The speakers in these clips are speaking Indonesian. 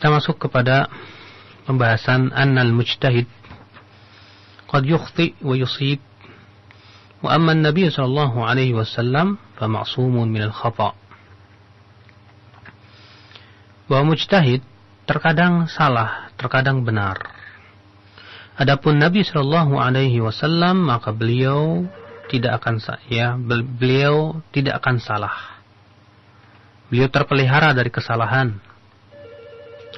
Kita masuk kepada pembahasan annal mujtahid qad yukhti wa yusib wa amma an-nabiy sallallahu alaihi wasallam fa ma'sumun min al-khata wa mujtahid terkadang salah, terkadang benar. Adapun Nabi sallallahu alaihi wasallam maka beliau tidak akan ya beliau tidak akan salah. Beliau terpelihara dari kesalahan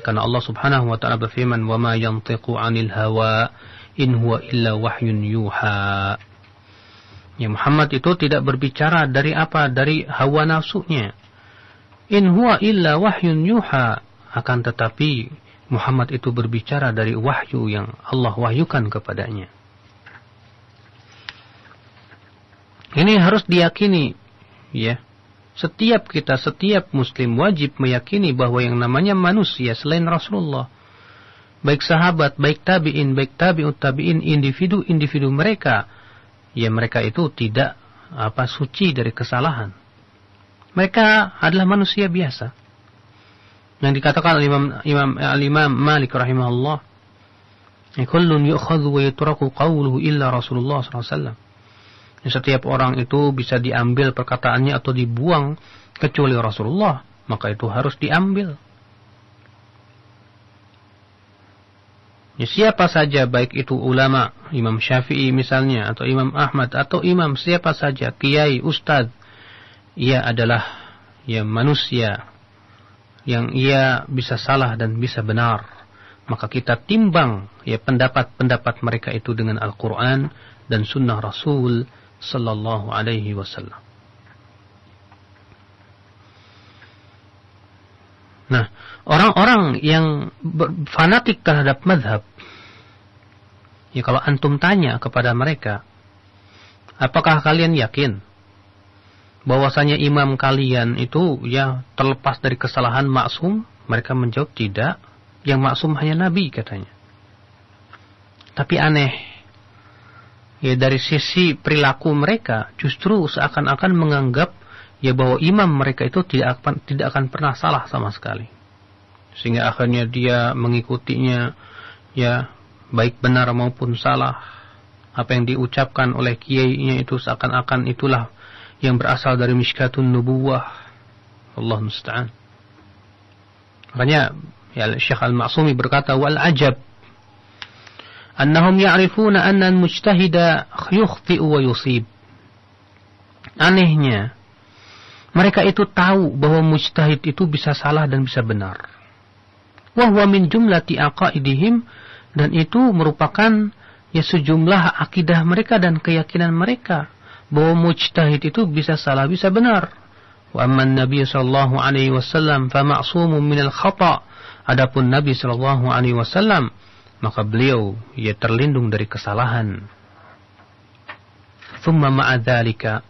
karena Allah Subhanahu wa taala berfirman, "Wa ma yantiqu 'anil hawa in huwa illa wahyun yuha." Ya Muhammad itu tidak berbicara dari apa? Dari hawa nafsunya. In huwa illa wahyun yuha. Akan tetapi Muhammad itu berbicara dari wahyu yang Allah wahyukan kepadanya. Ini harus diyakini, ya. Setiap kita, setiap muslim wajib meyakini bahwa yang namanya manusia selain Rasulullah. Baik sahabat, baik tabi'in, baik tabi'ut tabi'in, individu-individu mereka. Ya mereka itu tidak apa suci dari kesalahan. Mereka adalah manusia biasa. Yang dikatakan oleh Imam Imam Imam Malik rahimahullah, ya "Kullun yu'khadhu wa yutraku qawluhu illa Rasulullah sallallahu alaihi setiap orang itu bisa diambil perkataannya atau dibuang kecuali Rasulullah, maka itu harus diambil. Ya, siapa saja baik itu ulama, Imam Syafi'i misalnya atau Imam Ahmad atau imam siapa saja, kiai, ustad, ia adalah ya manusia yang ia bisa salah dan bisa benar. Maka kita timbang ya pendapat-pendapat mereka itu dengan Al-Qur'an dan sunnah Rasul sallallahu alaihi wasallam. Nah, orang-orang yang fanatik terhadap madhab, ya kalau antum tanya kepada mereka, apakah kalian yakin bahwasanya imam kalian itu ya terlepas dari kesalahan maksum? Mereka menjawab tidak, yang maksum hanya nabi katanya. Tapi aneh, ya dari sisi perilaku mereka justru seakan-akan menganggap ya bahwa imam mereka itu tidak akan tidak akan pernah salah sama sekali sehingga akhirnya dia mengikutinya ya baik benar maupun salah apa yang diucapkan oleh kiainya itu seakan-akan itulah yang berasal dari miskatun nubuwah Allah musta'an makanya ya Syekh Al-Ma'sumi berkata wal ajab أنهم يعرفون أن المجتهد يخطئ ويصيب anehnya mereka itu tahu bahwa mujtahid itu bisa salah dan bisa benar wahwa min jumlati aqaidihim dan itu merupakan ya sejumlah akidah mereka dan keyakinan mereka bahwa mujtahid itu bisa salah bisa benar wa amman nabi sallallahu alaihi wasallam fa ma'sumun minal khata adapun nabi sallallahu alaihi wasallam maka beliau ia terlindung dari kesalahan. Thumma ma'adhalika,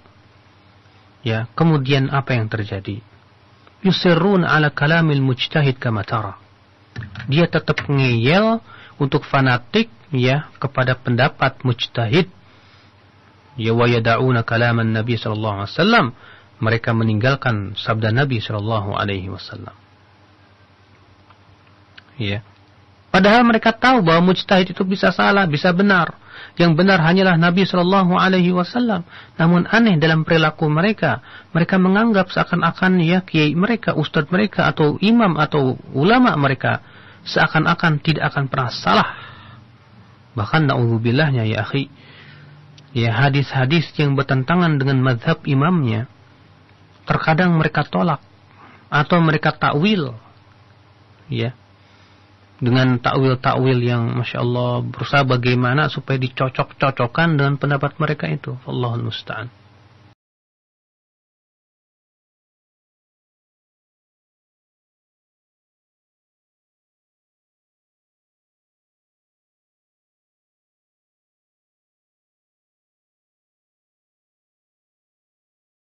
ya kemudian apa yang terjadi? Yusirun ala kalamil mujtahid kamatara. Dia tetap ngeyel untuk fanatik ya kepada pendapat mujtahid. Ya wa yada'una kalaman Nabi sallallahu alaihi wasallam. Mereka meninggalkan sabda Nabi sallallahu alaihi wasallam. Ya. Padahal mereka tahu bahwa mujtahid itu bisa salah, bisa benar. Yang benar hanyalah Nabi Shallallahu Alaihi Wasallam. Namun aneh dalam perilaku mereka. Mereka menganggap seakan-akan ya kiai mereka, ustadz mereka, atau imam atau ulama mereka seakan-akan tidak akan pernah salah. Bahkan naudzubillahnya ya akhi. Ya hadis-hadis yang bertentangan dengan madhab imamnya. Terkadang mereka tolak atau mereka takwil. Ya, dengan takwil-takwil yang masya Allah berusaha bagaimana supaya dicocok-cocokkan dengan pendapat mereka itu. Allahumma Musta'an.